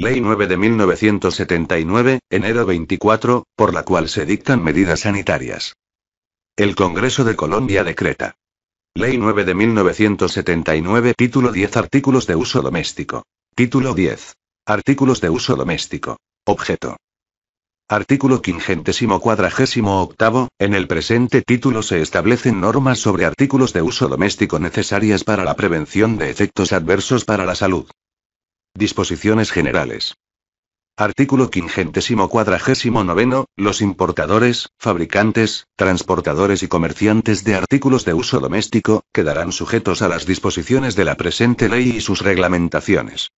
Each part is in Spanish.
Ley 9 de 1979, enero 24, por la cual se dictan medidas sanitarias. El Congreso de Colombia decreta. Ley 9 de 1979, título 10, artículos de uso doméstico. Título 10. Artículos de uso doméstico. Objeto. Artículo 548. En el presente título se establecen normas sobre artículos de uso doméstico necesarias para la prevención de efectos adversos para la salud. Disposiciones generales. Artículo 549. Los importadores, fabricantes, transportadores y comerciantes de artículos de uso doméstico, quedarán sujetos a las disposiciones de la presente ley y sus reglamentaciones.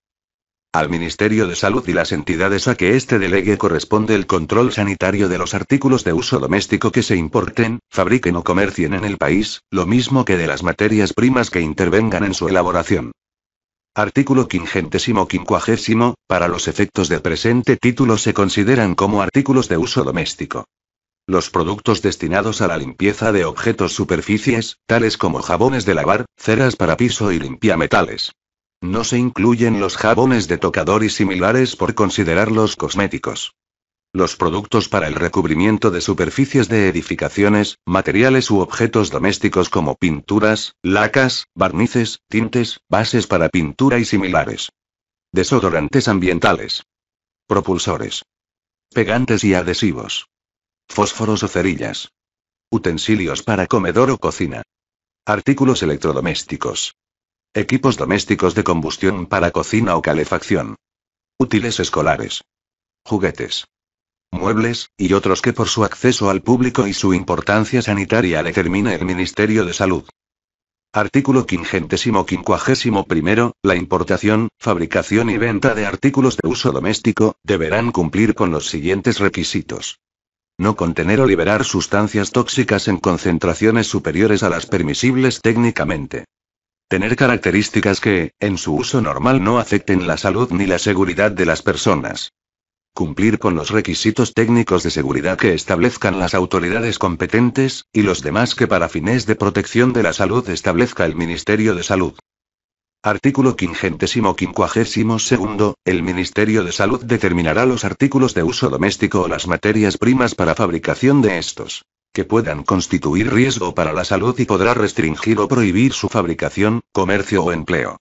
Al Ministerio de Salud y las entidades a que este delegue corresponde el control sanitario de los artículos de uso doméstico que se importen, fabriquen o comercien en el país, lo mismo que de las materias primas que intervengan en su elaboración. Artículo quingentésimo quincuagésimo, para los efectos del presente título se consideran como artículos de uso doméstico. Los productos destinados a la limpieza de objetos superficies, tales como jabones de lavar, ceras para piso y limpiametales. No se incluyen los jabones de tocador y similares por considerarlos cosméticos. Los productos para el recubrimiento de superficies de edificaciones, materiales u objetos domésticos como pinturas, lacas, barnices, tintes, bases para pintura y similares. Desodorantes ambientales. Propulsores. Pegantes y adhesivos. Fósforos o cerillas. Utensilios para comedor o cocina. Artículos electrodomésticos. Equipos domésticos de combustión para cocina o calefacción. Útiles escolares. Juguetes muebles, y otros que por su acceso al público y su importancia sanitaria determina el Ministerio de Salud. Artículo primero, La importación, fabricación y venta de artículos de uso doméstico, deberán cumplir con los siguientes requisitos. No contener o liberar sustancias tóxicas en concentraciones superiores a las permisibles técnicamente. Tener características que, en su uso normal, no afecten la salud ni la seguridad de las personas cumplir con los requisitos técnicos de seguridad que establezcan las autoridades competentes, y los demás que para fines de protección de la salud establezca el Ministerio de Salud. Artículo 552. El Ministerio de Salud determinará los artículos de uso doméstico o las materias primas para fabricación de estos, que puedan constituir riesgo para la salud y podrá restringir o prohibir su fabricación, comercio o empleo.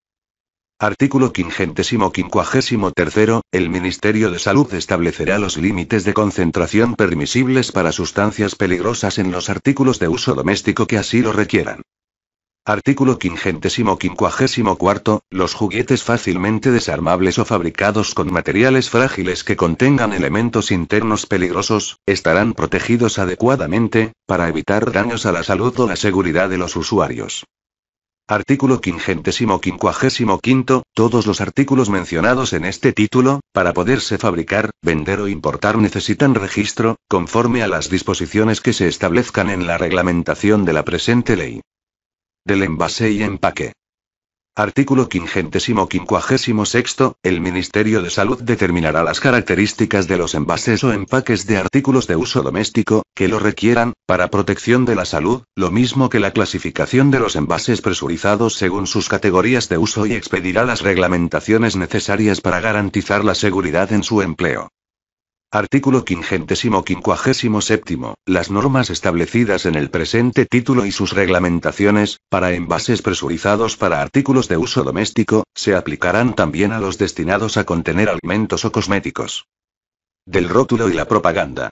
Artículo 553. El Ministerio de Salud establecerá los límites de concentración permisibles para sustancias peligrosas en los artículos de uso doméstico que así lo requieran. Artículo 554. Los juguetes fácilmente desarmables o fabricados con materiales frágiles que contengan elementos internos peligrosos, estarán protegidos adecuadamente, para evitar daños a la salud o la seguridad de los usuarios. Artículo quinto, Todos los artículos mencionados en este título, para poderse fabricar, vender o importar necesitan registro, conforme a las disposiciones que se establezcan en la reglamentación de la presente ley. Del envase y empaque. Artículo sexto, El Ministerio de Salud determinará las características de los envases o empaques de artículos de uso doméstico, que lo requieran, para protección de la salud, lo mismo que la clasificación de los envases presurizados según sus categorías de uso y expedirá las reglamentaciones necesarias para garantizar la seguridad en su empleo. Artículo 557. Las normas establecidas en el presente título y sus reglamentaciones, para envases presurizados para artículos de uso doméstico, se aplicarán también a los destinados a contener alimentos o cosméticos. Del rótulo y la propaganda.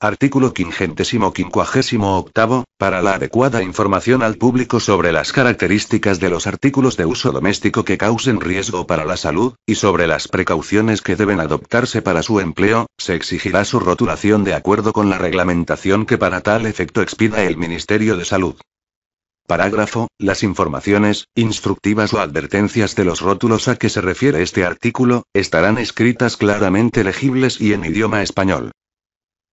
Artículo 558, para la adecuada información al público sobre las características de los artículos de uso doméstico que causen riesgo para la salud, y sobre las precauciones que deben adoptarse para su empleo, se exigirá su rotulación de acuerdo con la reglamentación que para tal efecto expida el Ministerio de Salud. Parágrafo. Las informaciones, instructivas o advertencias de los rótulos a que se refiere este artículo, estarán escritas claramente legibles y en idioma español.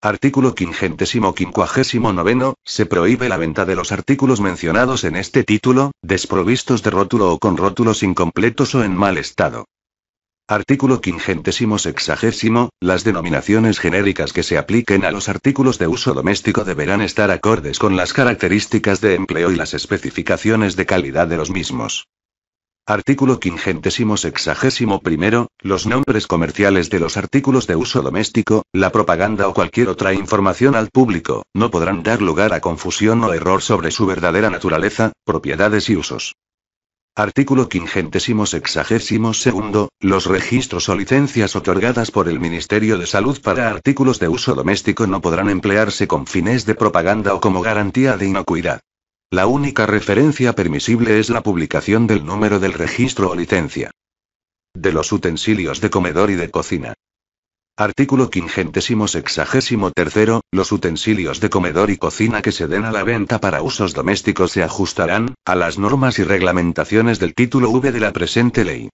Artículo 559. Se prohíbe la venta de los artículos mencionados en este título, desprovistos de rótulo o con rótulos incompletos o en mal estado. Artículo 560. Las denominaciones genéricas que se apliquen a los artículos de uso doméstico deberán estar acordes con las características de empleo y las especificaciones de calidad de los mismos. Artículo primero, Los nombres comerciales de los artículos de uso doméstico, la propaganda o cualquier otra información al público, no podrán dar lugar a confusión o error sobre su verdadera naturaleza, propiedades y usos. Artículo segundo, Los registros o licencias otorgadas por el Ministerio de Salud para artículos de uso doméstico no podrán emplearse con fines de propaganda o como garantía de inocuidad. La única referencia permisible es la publicación del número del registro o licencia. De los utensilios de comedor y de cocina. Artículo 563. Los utensilios de comedor y cocina que se den a la venta para usos domésticos se ajustarán a las normas y reglamentaciones del título V de la presente ley.